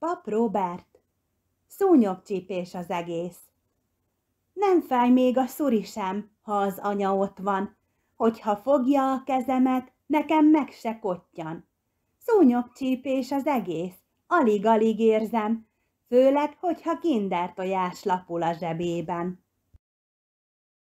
Pap Robert, szúnyogcsípés az egész. Nem fáj még a szuri sem, ha az anya ott van, hogyha fogja a kezemet, nekem meg se kottyan. Szúnyogcsípés az egész, alig-alig érzem, főleg, hogyha kinder tojás lapul a zsebében.